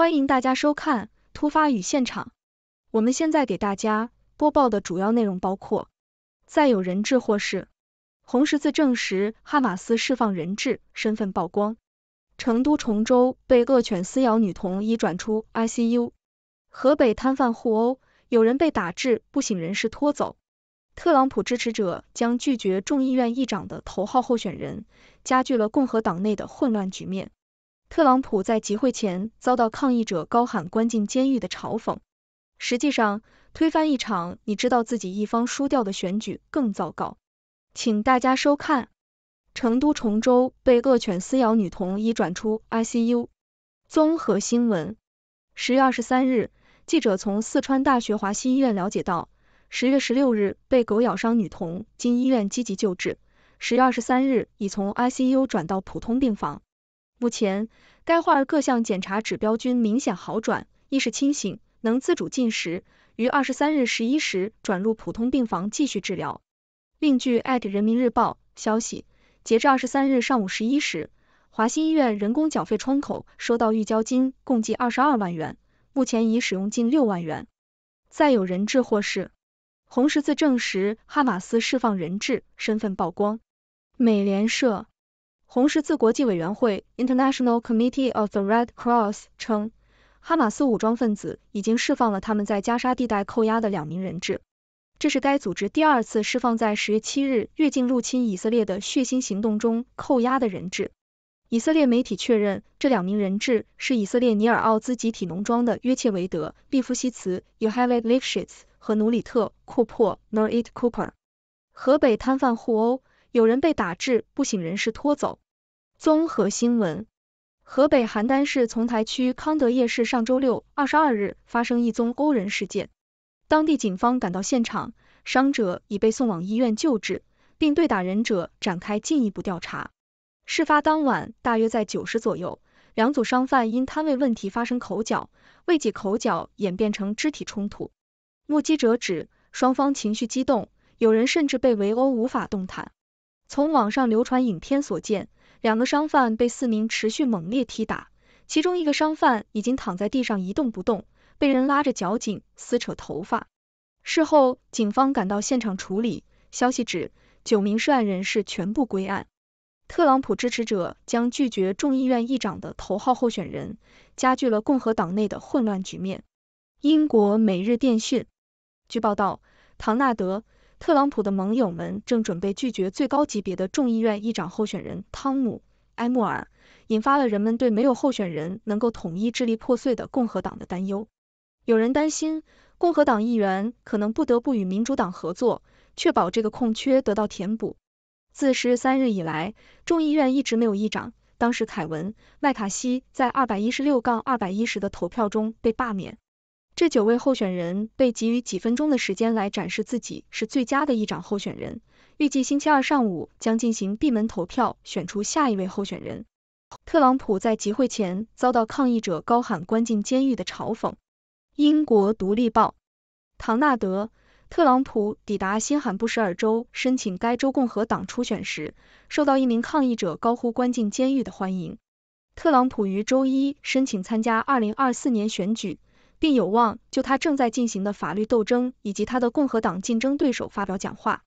欢迎大家收看《突发与现场》。我们现在给大家播报的主要内容包括：再有人质获释，红十字证实哈马斯释放人质身份曝光；成都崇州被恶犬撕咬女童已转出 ICU；河北摊贩互殴，有人被打至不省人事拖走；特朗普支持者将拒绝众议院议长的头号候选人，加剧了共和党内的混乱局面。特朗普在集会前遭到抗议者高喊“关进监狱”的嘲讽。实际上，推翻一场你知道自己一方输掉的选举更糟糕。请大家收看。成都崇州被恶犬撕咬女童已转出 ICU。综合新闻，十月二十三日，记者从四川大学华西医院了解到，十月十六日被狗咬伤女童，经医院积极救治，十月二十三日已从 ICU 转到普通病房。目前，该患儿各项检查指标均明显好转，意识清醒，能自主进食。于二十三日十一时转入普通病房继续治疗。另据艾特人民日报消息，截至二十三日上午十一时，华西医院人工缴费窗口收到预交金共计二十二万元，目前已使用近六万元。再有人质获释，红十字证实哈马斯释放人质，身份曝光。美联社。红十字国际委员会 （International Committee of the Red Cross） 称，哈马斯武装分子已经释放了他们在加沙地带扣押的两名人质。这是该组织第二次释放在十月七日越境入侵以色列的血腥行动中扣押的人质。以色列媒体确认，这两名人质是以色列尼尔奥兹集体农庄的约切维德·利夫西茨 y o h a v i t Lifshitz） 和努里特·库珀 （Nurit Cooper）。河北摊贩互殴，有人被打至不省人事，拖走。综合新闻：河北邯郸市丛台区康德夜市上周六二十二日发生一宗殴人事件，当地警方赶到现场，伤者已被送往医院救治，并对打人者展开进一步调查。事发当晚大约在九时左右，两组商贩因摊位问题发生口角，未几口角演变成肢体冲突。目击者指，双方情绪激动，有人甚至被围殴无法动弹。从网上流传影片所见。两个商贩被四名持续猛烈踢打，其中一个商贩已经躺在地上一动不动，被人拉着脚颈撕扯头发。事后，警方赶到现场处理。消息指，九名涉案人士全部归案。特朗普支持者将拒绝众议院议长的头号候选人，加剧了共和党内的混乱局面。英国《每日电讯》据报道，唐纳德。特朗普的盟友们正准备拒绝最高级别的众议院议长候选人汤姆·埃默尔，引发了人们对没有候选人能够统一支离破碎的共和党的担忧。有人担心，共和党议员可能不得不与民主党合作，确保这个空缺得到填补。自十三日以来，众议院一直没有议长。当时，凯文·麦卡锡在二百一十六杠二百一十的投票中被罢免。这九位候选人被给予几分钟的时间来展示自己是最佳的议长候选人。预计星期二上午将进行闭门投票，选出下一位候选人。特朗普在集会前遭到抗议者高喊“关进监狱”的嘲讽。英国《独立报》：唐纳德·特朗普抵达新罕布什尔州申请该州共和党初选时，受到一名抗议者高呼“关进监狱”的欢迎。特朗普于周一申请参加二零二四年选举。并有望就他正在进行的法律斗争以及他的共和党竞争对手发表讲话。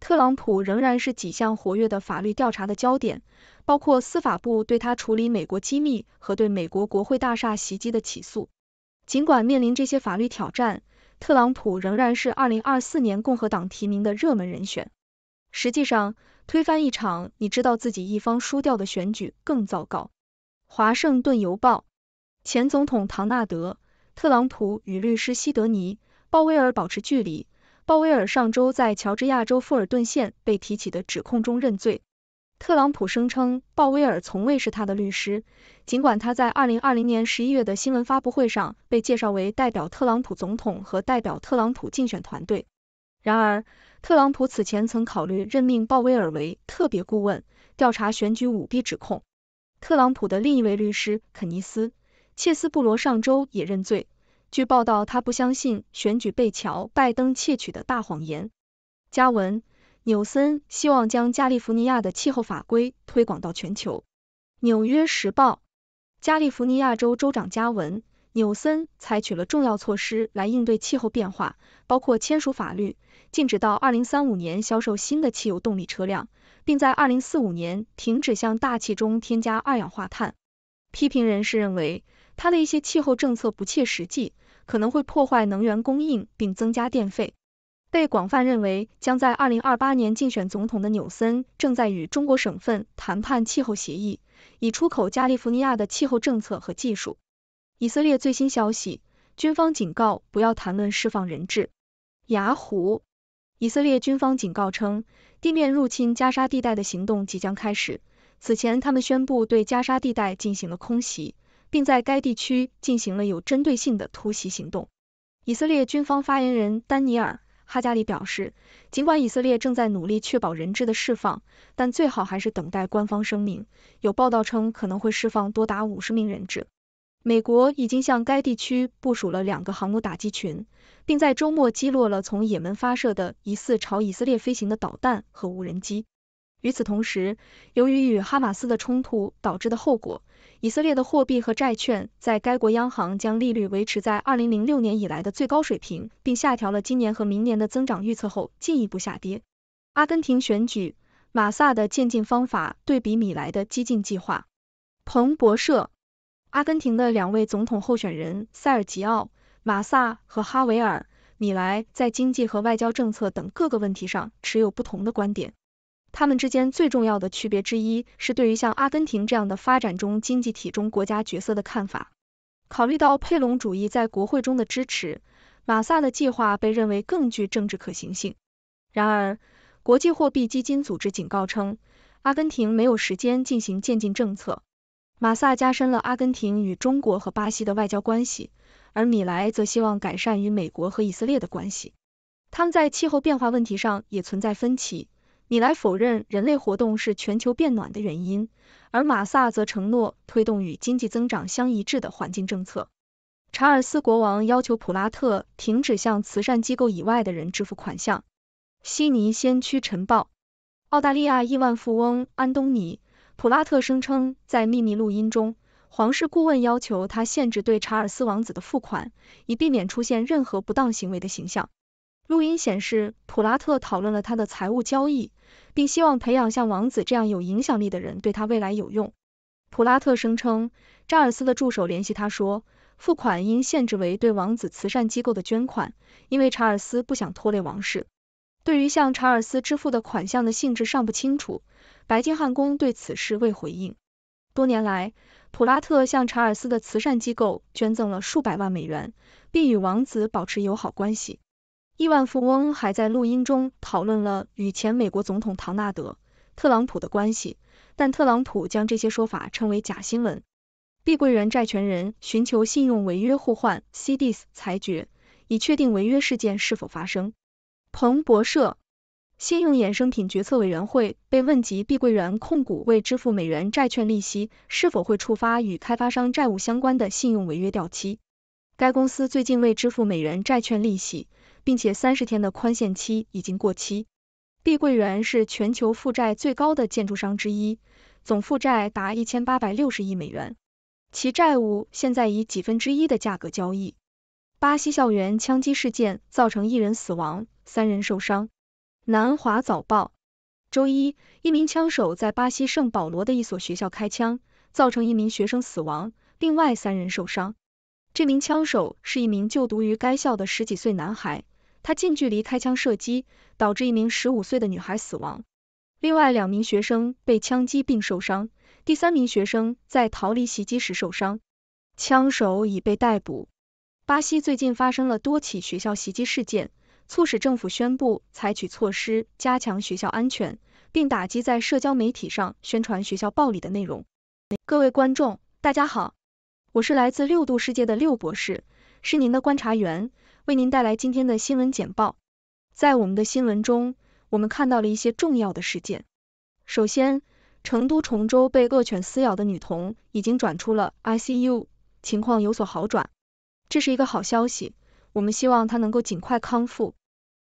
特朗普仍然是几项活跃的法律调查的焦点，包括司法部对他处理美国机密和对美国国会大厦袭击的起诉。尽管面临这些法律挑战，特朗普仍然是二零二四年共和党提名的热门人选。实际上，推翻一场你知道自己一方输掉的选举更糟糕。华盛顿邮报，前总统唐纳德。特朗普与律师西德尼·鲍威尔保持距离。鲍威尔上周在乔治亚州富尔顿县被提起的指控中认罪。特朗普声称鲍威尔从未是他的律师，尽管他在2020年11月的新闻发布会上被介绍为代表特朗普总统和代表特朗普竞选团队。然而，特朗普此前曾考虑任命鲍威尔为特别顾问，调查选举舞弊指控。特朗普的另一位律师肯尼斯。切斯布罗上周也认罪。据报道，他不相信选举被乔拜登窃取的大谎言。加文·纽森希望将加利福尼亚的气候法规推广到全球。《纽约时报》：加利福尼亚州州长加文·纽森采取了重要措施来应对气候变化，包括签署法律禁止到二零三五年销售新的汽油动力车辆，并在二零四五年停止向大气中添加二氧化碳。批评人士认为。他的一些气候政策不切实际，可能会破坏能源供应并增加电费。被广泛认为将在二零二八年竞选总统的纽森正在与中国省份谈判气候协议，以出口加利福尼亚的气候政策和技术。以色列最新消息，军方警告不要谈论释放人质。雅虎，以色列军方警告称，地面入侵加沙地带的行动即将开始。此前，他们宣布对加沙地带进行了空袭。并在该地区进行了有针对性的突袭行动。以色列军方发言人丹尼尔·哈加里表示，尽管以色列正在努力确保人质的释放，但最好还是等待官方声明。有报道称可能会释放多达五十名人质。美国已经向该地区部署了两个航母打击群，并在周末击落了从也门发射的疑似朝以色列飞行的导弹和无人机。与此同时，由于与哈马斯的冲突导致的后果。以色列的货币和债券在该国央行将利率维持在二零零六年以来的最高水平，并下调了今年和明年的增长预测后，进一步下跌。阿根廷选举，马萨的渐进方法对比米莱的激进计划。彭博社，阿根廷的两位总统候选人塞尔吉奥·马萨和哈维尔·米莱在经济和外交政策等各个问题上持有不同的观点。他们之间最重要的区别之一是对于像阿根廷这样的发展中经济体中国家角色的看法。考虑到佩隆主义在国会中的支持，马萨的计划被认为更具政治可行性。然而，国际货币基金组织警告称，阿根廷没有时间进行渐进政策。马萨加深了阿根廷与中国和巴西的外交关系，而米莱则希望改善与美国和以色列的关系。他们在气候变化问题上也存在分歧。米莱否认人类活动是全球变暖的原因，而马萨则承诺推动与经济增长相一致的环境政策。查尔斯国王要求普拉特停止向慈善机构以外的人支付款项。悉尼先驱晨报，澳大利亚亿万富翁安东尼·普拉特声称，在秘密录音中，皇室顾问要求他限制对查尔斯王子的付款，以避免出现任何不当行为的形象。录音显示，普拉特讨论了他的财务交易，并希望培养像王子这样有影响力的人对他未来有用。普拉特声称，查尔斯的助手联系他说，付款应限制为对王子慈善机构的捐款，因为查尔斯不想拖累王室。对于向查尔斯支付的款项的性质尚不清楚。白金汉宫对此事未回应。多年来，普拉特向查尔斯的慈善机构捐赠了数百万美元，并与王子保持友好关系。亿万富翁还在录音中讨论了与前美国总统唐纳德·特朗普的关系，但特朗普将这些说法称为假新闻。碧桂园债权人寻求信用违约互换 （CDS） 裁决，以确定违约事件是否发生。彭博社信用衍生品决策委员会被问及碧桂园控股未支付美元债券利息是否会触发与开发商债务相关的信用违约掉期。该公司最近未支付美元债券利息。并且三十天的宽限期已经过期。碧桂园是全球负债最高的建筑商之一，总负债达一千八百六十亿美元，其债务现在以几分之一的价格交易。巴西校园枪击事件造成一人死亡，三人受伤。南华早报周一，一名枪手在巴西圣保罗的一所学校开枪，造成一名学生死亡，另外三人受伤。这名枪手是一名就读于该校的十几岁男孩。他近距离开枪射击，导致一名十五岁的女孩死亡，另外两名学生被枪击并受伤，第三名学生在逃离袭击时受伤。枪手已被逮捕。巴西最近发生了多起学校袭击事件，促使政府宣布采取措施加强学校安全，并打击在社交媒体上宣传学校暴力的内容。各位观众，大家好，我是来自六度世界的六博士，是您的观察员。为您带来今天的新闻简报。在我们的新闻中，我们看到了一些重要的事件。首先，成都崇州被恶犬撕咬的女童已经转出了 ICU，情况有所好转，这是一个好消息。我们希望她能够尽快康复。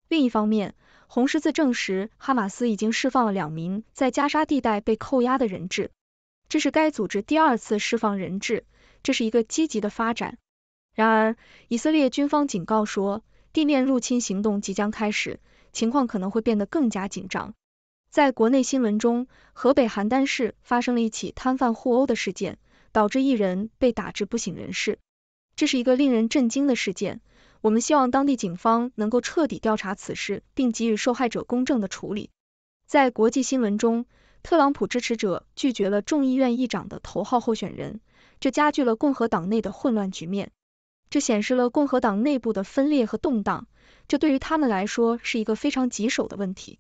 另一方面，红十字证实哈马斯已经释放了两名在加沙地带被扣押的人质，这是该组织第二次释放人质，这是一个积极的发展。然而，以色列军方警告说，地面入侵行动即将开始，情况可能会变得更加紧张。在国内新闻中，河北邯郸市发生了一起摊贩互殴的事件，导致一人被打至不省人事。这是一个令人震惊的事件，我们希望当地警方能够彻底调查此事，并给予受害者公正的处理。在国际新闻中，特朗普支持者拒绝了众议院议长的头号候选人，这加剧了共和党内的混乱局面。这显示了共和党内部的分裂和动荡，这对于他们来说是一个非常棘手的问题。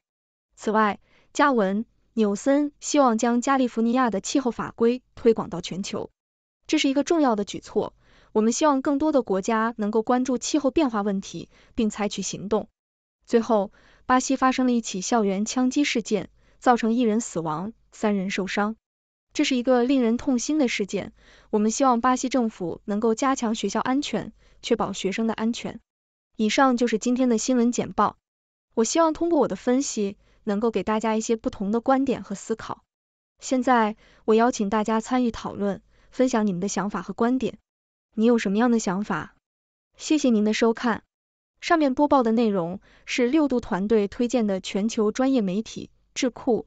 此外，加文·纽森希望将加利福尼亚的气候法规推广到全球，这是一个重要的举措。我们希望更多的国家能够关注气候变化问题，并采取行动。最后，巴西发生了一起校园枪击事件，造成一人死亡，三人受伤。这是一个令人痛心的事件，我们希望巴西政府能够加强学校安全，确保学生的安全。以上就是今天的新闻简报。我希望通过我的分析，能够给大家一些不同的观点和思考。现在，我邀请大家参与讨论，分享你们的想法和观点。你有什么样的想法？谢谢您的收看。上面播报的内容是六度团队推荐的全球专业媒体智库。